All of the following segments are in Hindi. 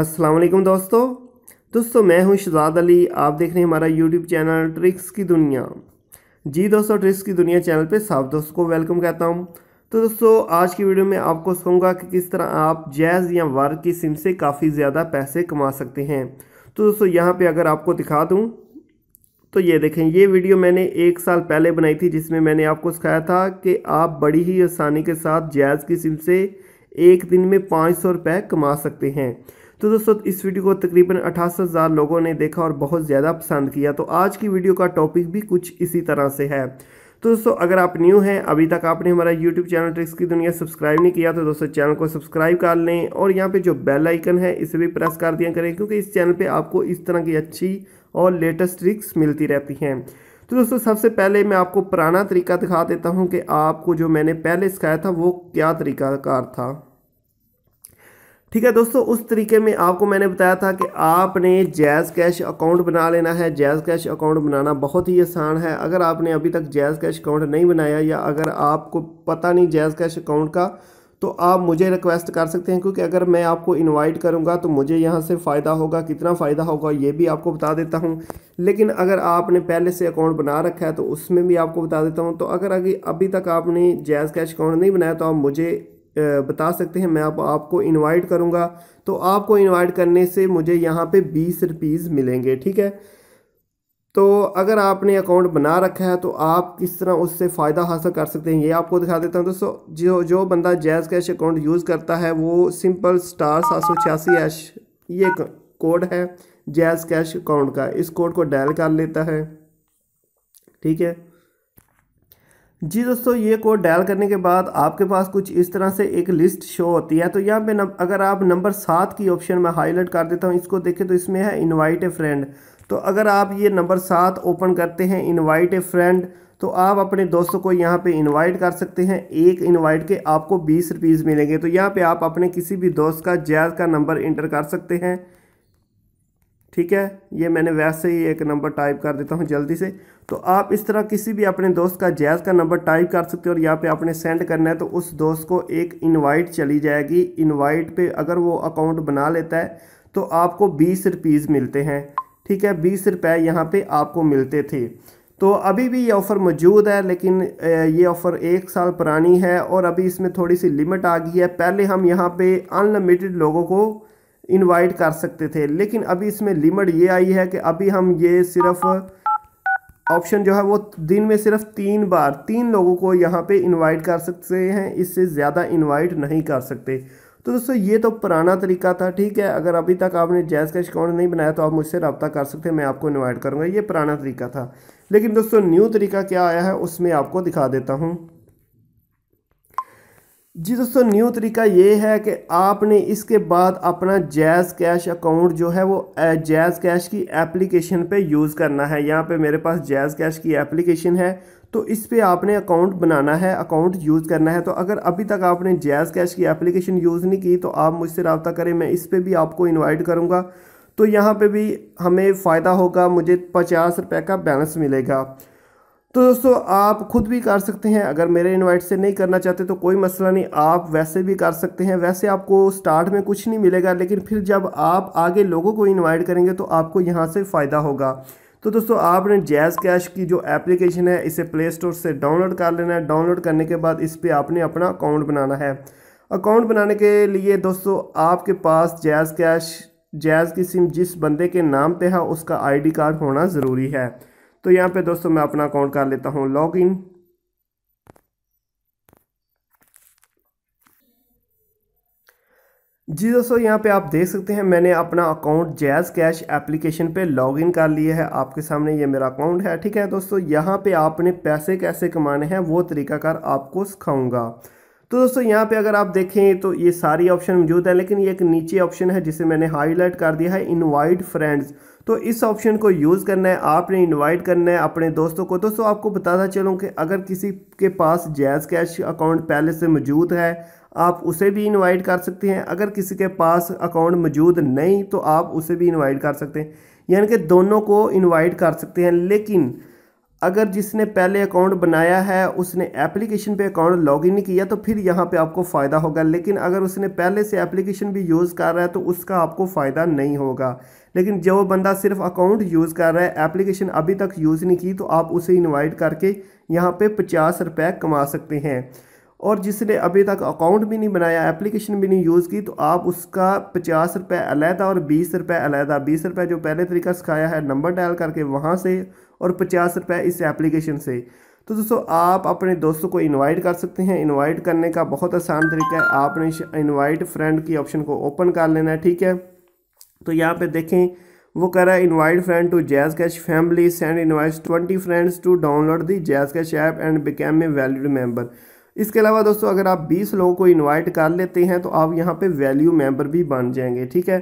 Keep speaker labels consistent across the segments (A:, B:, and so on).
A: असलम दोस्तों दोस्तों मैं हूं शहजाद अली आप देख रहे हैं हमारा यूट्यूब चैनल ट्रिक्स की दुनिया जी दोस्तों ट्रिक्स की दुनिया चैनल पे साफ दोस्तों को वेलकम कहता हूं तो दोस्तों आज की वीडियो में आपको सुनूंगा कि किस तरह आप जैज़ या वर्क की सिम से काफ़ी ज़्यादा पैसे कमा सकते हैं तो दोस्तों यहाँ पर अगर आपको दिखा दूँ तो ये देखें ये वीडियो मैंने एक साल पहले बनाई थी जिसमें मैंने आपको सिखाया था कि आप बड़ी ही आसानी के साथ जैज़ की सिम से एक दिन में पाँच सौ रुपये कमा सकते हैं तो दोस्तों इस वीडियो को तकरीबन अठासी हज़ार लोगों ने देखा और बहुत ज़्यादा पसंद किया तो आज की वीडियो का टॉपिक भी कुछ इसी तरह से है तो दोस्तों अगर आप न्यू हैं अभी तक आपने हमारा यूट्यूब चैनल ट्रिक्स की दुनिया सब्सक्राइब नहीं किया तो दोस्तों चैनल को सब्सक्राइब कर लें और यहाँ पे जो बेल आइकन है इसे भी प्रेस कर दिया करें क्योंकि इस चैनल पे आपको इस तरह की अच्छी और लेटेस्ट ट्रिक्स मिलती रहती हैं तो दोस्तों सबसे पहले मैं आपको पुराना तरीका दिखा देता हूँ कि आपको जो मैंने पहले सिखाया था वो क्या तरीकाकार था ठीक है दोस्तों उस तरीके में आपको मैंने बताया था कि आपने जैज़ कैश अकाउंट बना लेना है जैज़ कैश अकाउंट बनाना बहुत ही आसान है अगर आपने अभी तक जैज़ कैश अकाउंट नहीं बनाया या अगर आपको पता नहीं जैज़ कैश अकाउंट का तो आप मुझे रिक्वेस्ट कर सकते हैं क्योंकि अगर मैं आपको इनवाइट करूंगा तो मुझे यहाँ से फ़ायदा होगा कितना फ़ायदा होगा ये भी आपको बता देता हूँ लेकिन अगर आपने पहले से अकाउंट बना रखा है तो उसमें भी आपको बता देता हूँ तो अगर अभी अभी तक आपने जैज़ कैश अकाउंट नहीं बनाया तो आप मुझे बता सकते हैं मैं आप, आपको इनवाइट करूँगा तो आपको इनवाइट करने से मुझे यहाँ पे बीस रुपीज़ मिलेंगे ठीक है तो अगर आपने अकाउंट बना रखा है तो आप किस तरह उससे फ़ायदा हासिल कर सकते हैं ये आपको दिखा देता हूँ दोस्तों जो जो बंदा जैज़ कैश अकाउंट यूज़ करता है वो सिंपल स्टार सात सौ छियासी एश ये कोड है जैज़ कैश अकाउंट का इस कोड को डायल कर लेता है ठीक है जी दोस्तों ये कोड डायल करने के बाद आपके पास कुछ इस तरह से एक लिस्ट शो होती है तो यहाँ पे अगर आप नंबर सात की ऑप्शन में हाईलाइट कर देता हूँ इसको देखें तो इसमें है इनवाइट ए फ्रेंड तो अगर आप ये नंबर सात ओपन करते हैं इनवाइट ए फ्रेंड तो आप अपने दोस्तों को यहाँ पे इनवाइट कर सकते हैं एक इनवाइट के आपको बीस रुपीज़ मिलेंगे तो यहाँ पे आप अपने किसी भी दोस्त का जैज़ का नंबर इंटर कर सकते हैं ठीक है ये मैंने वैसे ही एक नंबर टाइप कर देता हूँ जल्दी से तो आप इस तरह किसी भी अपने दोस्त का जैज़ का नंबर टाइप कर सकते हो और यहाँ पे आपने सेंड करना है तो उस दोस्त को एक इनवाइट चली जाएगी इनवाइट पे अगर वो अकाउंट बना लेता है तो आपको बीस रुपीज़ मिलते हैं ठीक है बीस रुपये यहाँ पर आपको मिलते थे तो अभी भी ये ऑफ़र मौजूद है लेकिन ये ऑफ़र एक साल पुरानी है और अभी इसमें थोड़ी सी लिमिट आ गई है पहले हम यहाँ पर अनलिमिटेड लोगों को इनवाइट कर सकते थे लेकिन अभी इसमें लिमिट ये आई है कि अभी हम ये सिर्फ ऑप्शन जो है वो दिन में सिर्फ तीन बार तीन लोगों को यहाँ पे इनवाइट कर सकते हैं इससे ज़्यादा इनवाइट नहीं कर सकते तो दोस्तों ये तो पुराना तरीका था ठीक है अगर अभी तक आपने जैज़ कैश अकाउंट नहीं बनाया तो आप मुझसे रबता कर सकते हैं मैं आपको इन्वाइट करूँगा ये पुराना तरीका था लेकिन दोस्तों न्यू तरीका क्या आया है उसमें आपको दिखा देता हूँ जी दोस्तों न्यू तरीका ये है कि आपने इसके बाद अपना जैज़ कैश अकाउंट जो है वो जैज़ कैश की एप्लीकेशन पे यूज़ करना है यहाँ पे मेरे पास जैज़ कैश की एप्लीकेशन है तो इस पर आपने अकाउंट बनाना है अकाउंट यूज़ करना है तो अगर अभी तक आपने जैज़ कैश की एप्लीकेशन यूज़ नहीं की तो आप मुझसे रबता करें मैं इस पर भी आपको इन्वाइट करूँगा तो यहाँ पर भी हमें फ़ायदा होगा मुझे पचास रुपये का बैलेंस मिलेगा तो दोस्तों आप खुद भी कर सकते हैं अगर मेरे इनवाइट से नहीं करना चाहते तो कोई मसला नहीं आप वैसे भी कर सकते हैं वैसे आपको स्टार्ट में कुछ नहीं मिलेगा लेकिन फिर जब आप आगे लोगों को इनवाइट करेंगे तो आपको यहाँ से फ़ायदा होगा तो दोस्तों आपने जैज़ कैश की जो एप्लीकेशन है इसे प्ले स्टोर से डाउनलोड कर लेना है डाउनलोड करने के बाद इस पर आपने अपना अकाउंट बनाना है अकाउंट बनाने के लिए दोस्तों आपके पास जैज़ कैश जैज़ की सिम जिस बंदे के नाम पर है उसका आई कार्ड होना ज़रूरी है तो यहाँ पे दोस्तों मैं अपना अकाउंट कर लेता हूँ लॉग इन जी दोस्तों यहाँ पे आप देख सकते हैं मैंने अपना अकाउंट जैज़ कैश एप्लीकेशन पे लॉगिन कर लिया है आपके सामने ये मेरा अकाउंट है ठीक है दोस्तों यहाँ पे आपने पैसे कैसे कमाने हैं वो तरीकाकार आपको सिखाऊंगा तो दोस्तों यहाँ पे अगर आप देखें तो ये सारी ऑप्शन मौजूद है लेकिन ये एक नीचे ऑप्शन है जिसे मैंने हाईलाइट कर दिया है इनवाइट फ्रेंड्स तो इस ऑप्शन को यूज़ करना है आपने इनवाइट करना है अपने दोस्तों को दोस्तों आपको बताता चलूँ कि अगर किसी के पास जैज़ कैश अकाउंट पहले से मौजूद है आप उसे भी इनवाइट कर सकते हैं अगर किसी के पास अकाउंट मौजूद नहीं तो आप उसे भी इनवाइट कर सकते हैं यानी कि दोनों को इनवाइट कर सकते हैं लेकिन अगर जिसने पहले अकाउंट बनाया है उसने एप्लीकेशन पे अकाउंट लॉगिन नहीं किया तो फिर यहाँ पे आपको फ़ायदा होगा लेकिन अगर उसने पहले से एप्लीकेशन भी यूज़ कर रहा है तो उसका आपको फ़ायदा नहीं होगा लेकिन जो बंदा सिर्फ अकाउंट यूज़ कर रहा है एप्लीकेशन अभी तक यूज़ नहीं की तो आप उसे इन्वाइट करके यहाँ पर पचास रुपये कमा सकते हैं और जिसने अभी तक अकाउंट भी नहीं बनाया एप्लीकेशन भी नहीं यूज़ की तो आप उसका पचास रुपये अलहदा और बीस रुपये अलहदा बीस रुपये जो पहले तरीका सिखाया है नंबर डायल करके वहाँ से और पचास रुपये इस एप्लीकेशन से तो दोस्तों आप अपने दोस्तों को इनवाइट कर सकते हैं इनवाइट करने का बहुत आसान तरीका है आपने इनवाइट फ्रेंड की ऑप्शन को ओपन कर लेना है ठीक है तो यहाँ पे देखें वो कह रहा है invite friend to Jazz Cash family send invite twenty friends to download the Jazz Cash app and become a valued member इसके अलावा दोस्तों अगर आप बीस लोगों को इन्वाइट कर लेते हैं तो आप यहाँ पर वैल्यू मेम्बर भी बन जाएंगे ठीक है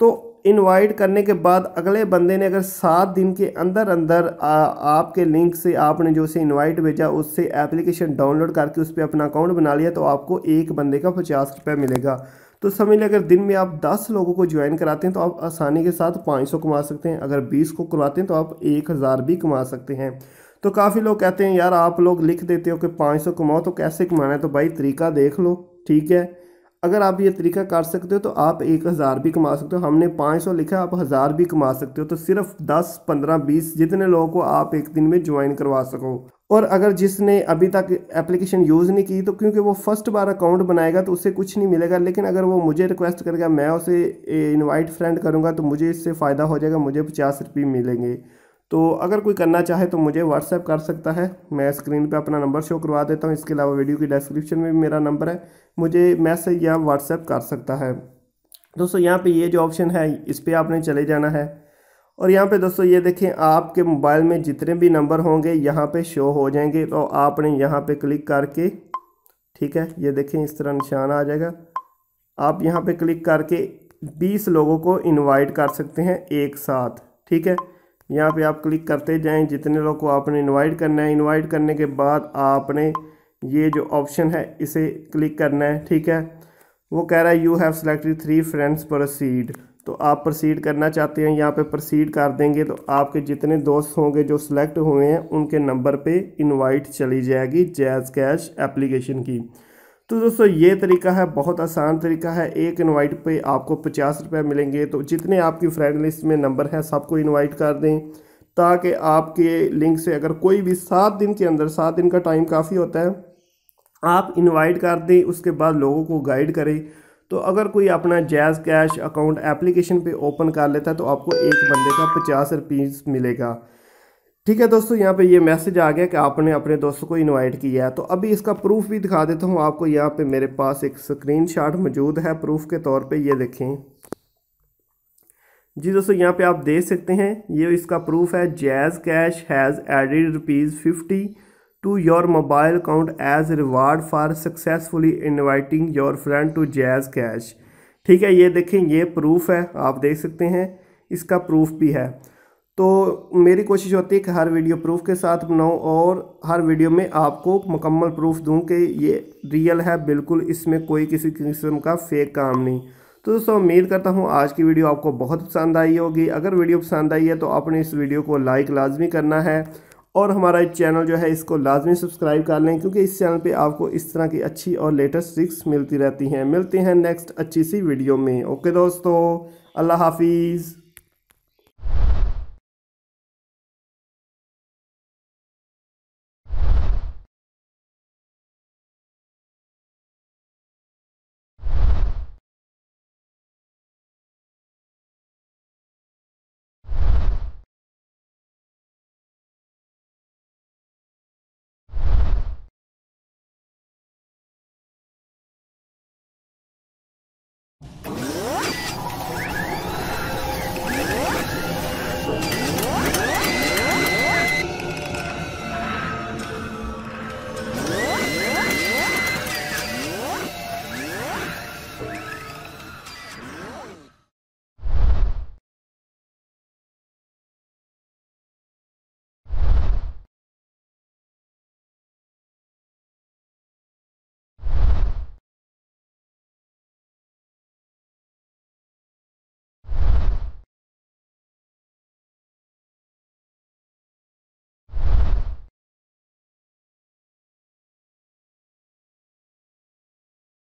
A: तो इनवाइट करने के बाद अगले बंदे ने अगर सात दिन के अंदर अंदर आ, आपके लिंक से आपने जो उसे इनवाइट भेजा उससे एप्लीकेशन डाउनलोड करके उस पर अपना अकाउंट बना लिया तो आपको एक बंदे का पचास रुपये मिलेगा तो समझ लें अगर दिन में आप दस लोगों को ज्वाइन कराते हैं तो आप आसानी के साथ पाँच सौ कमा सकते हैं अगर बीस को करवाते हैं तो आप एक हज़ार भी कमा सकते हैं तो काफ़ी लोग कहते हैं यार आप लोग लिख देते हो कि पाँच सौ कमाओ तो कैसे कमाना है तो भाई तरीका देख लो ठीक है अगर आप ये तरीका कर सकते हो तो आप एक हज़ार भी कमा सकते हो हमने पाँच सौ लिखा आप हज़ार भी कमा सकते हो तो सिर्फ दस पंद्रह बीस जितने लोगों को आप एक दिन में ज्वाइन करवा सको और अगर जिसने अभी तक एप्लीकेशन यूज़ नहीं की तो क्योंकि वो फर्स्ट बार अकाउंट बनाएगा तो उसे कुछ नहीं मिलेगा लेकिन अगर वो मुझे रिक्वेस्ट करेगा मैं उसे इनवाइट फ्रेंड करूँगा तो मुझे इससे फ़ायदा हो जाएगा मुझे पचास रुपये मिलेंगे तो अगर कोई करना चाहे तो मुझे व्हाट्सएप कर सकता है मैं स्क्रीन पे अपना नंबर शो करवा देता हूँ इसके अलावा वीडियो की डिस्क्रिप्शन में भी मेरा नंबर है मुझे मैसेज या व्हाट्सएप कर सकता है दोस्तों यहाँ पे ये जो ऑप्शन है इस पर आपने चले जाना है और यहाँ पे दोस्तों ये देखें आपके मोबाइल में जितने भी नंबर होंगे यहाँ पर शो हो जाएंगे तो आपने यहाँ पर क्लिक करके ठीक है ये देखें इस तरह निशान आ जाएगा आप यहाँ पर क्लिक करके बीस लोगों को इन्वाइट कर सकते हैं एक साथ ठीक है यहाँ पे आप क्लिक करते जाएं जितने लोग को आपने इनवाइट करना है इनवाइट करने के बाद आपने ये जो ऑप्शन है इसे क्लिक करना है ठीक है वो कह रहा है you have selected three friends proceed तो आप प्रोसीड करना चाहते हैं यहाँ पे प्रोसीड कर देंगे तो आपके जितने दोस्त होंगे जो सिलेक्ट हुए हैं उनके नंबर पे इनवाइट चली जाएगी जैज़ कैश एप्लीकेशन की तो दोस्तों ये तरीका है बहुत आसान तरीका है एक इनवाइट पे आपको पचास रुपये मिलेंगे तो जितने आपकी फ्रेंड लिस्ट में नंबर हैं सबको इनवाइट कर दें ताकि आपके लिंक से अगर कोई भी सात दिन के अंदर सात दिन का टाइम काफ़ी होता है आप इनवाइट कर दें उसके बाद लोगों को गाइड करें तो अगर कोई अपना जैज़ कैश अकाउंट एप्लीकेशन पर ओपन कर लेता है तो आपको एक बंदे का पचास रुपीज़ मिलेगा ठीक है दोस्तों यहाँ पे ये मैसेज आ गया कि आपने अपने दोस्तों को इनवाइट किया है तो अभी इसका प्रूफ भी दिखा देता हूँ आपको यहाँ पे मेरे पास एक स्क्रीनशॉट मौजूद है प्रूफ के तौर पे ये देखें जी दोस्तों यहाँ पे आप देख सकते हैं ये इसका प्रूफ है Jazz Cash has added rupees fifty to your mobile account as reward for successfully inviting your friend to Jazz Cash ठीक है ये देखें ये प्रूफ है आप देख सकते हैं इसका प्रूफ भी है तो मेरी कोशिश होती है कि हर वीडियो प्रूफ के साथ बनाऊं और हर वीडियो में आपको मुकम्मल प्रूफ दूं कि ये रियल है बिल्कुल इसमें कोई किसी किस्म का फेक काम नहीं तो दोस्तों उम्मीद करता हूँ आज की वीडियो आपको बहुत पसंद आई होगी अगर वीडियो पसंद आई है तो आपने इस वीडियो को लाइक लाजमी करना है और हमारा चैनल जो है इसको लाजमी सब्सक्राइब कर लें क्योंकि इस चैनल पे आपको इस तरह की अच्छी और लेटेस्ट ट्रिक्स मिलती रहती हैं मिलते हैं नेक्स्ट अच्छी सी वीडियो में ओके दोस्तों अल्लाह हाफिज़